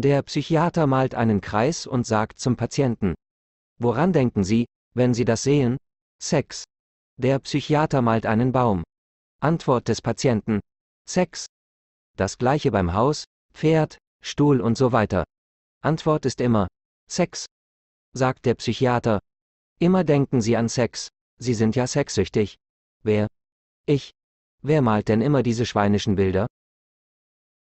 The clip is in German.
Der Psychiater malt einen Kreis und sagt zum Patienten, woran denken Sie, wenn Sie das sehen? Sex. Der Psychiater malt einen Baum. Antwort des Patienten, Sex. Das gleiche beim Haus, Pferd, Stuhl und so weiter. Antwort ist immer, Sex. Sagt der Psychiater, immer denken Sie an Sex, Sie sind ja sexsüchtig. Wer? Ich. Wer malt denn immer diese schweinischen Bilder?